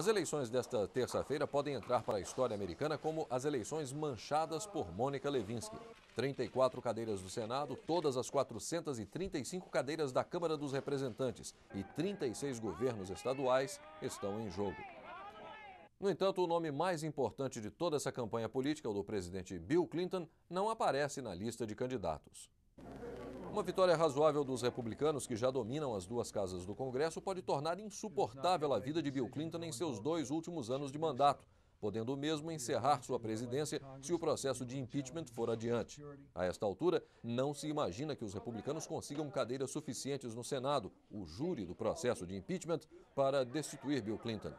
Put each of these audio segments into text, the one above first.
As eleições desta terça-feira podem entrar para a história americana como as eleições manchadas por Mônica Lewinsky. 34 cadeiras do Senado, todas as 435 cadeiras da Câmara dos Representantes e 36 governos estaduais estão em jogo. No entanto, o nome mais importante de toda essa campanha política, o do presidente Bill Clinton, não aparece na lista de candidatos. Uma vitória razoável dos republicanos, que já dominam as duas casas do Congresso, pode tornar insuportável a vida de Bill Clinton em seus dois últimos anos de mandato, podendo mesmo encerrar sua presidência se o processo de impeachment for adiante. A esta altura, não se imagina que os republicanos consigam cadeiras suficientes no Senado, o júri do processo de impeachment, para destituir Bill Clinton.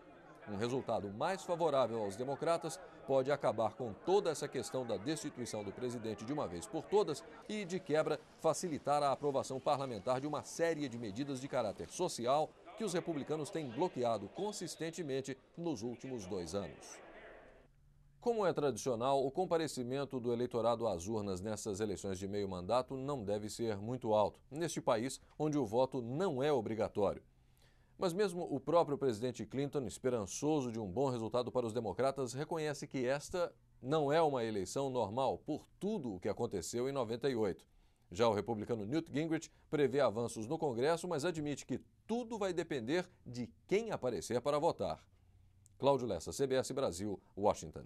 Um resultado mais favorável aos democratas pode acabar com toda essa questão da destituição do presidente de uma vez por todas e, de quebra, facilitar a aprovação parlamentar de uma série de medidas de caráter social que os republicanos têm bloqueado consistentemente nos últimos dois anos. Como é tradicional, o comparecimento do eleitorado às urnas nessas eleições de meio mandato não deve ser muito alto, neste país onde o voto não é obrigatório. Mas mesmo o próprio presidente Clinton, esperançoso de um bom resultado para os democratas, reconhece que esta não é uma eleição normal por tudo o que aconteceu em 98. Já o republicano Newt Gingrich prevê avanços no Congresso, mas admite que tudo vai depender de quem aparecer para votar. Cláudio Lessa, CBS Brasil, Washington.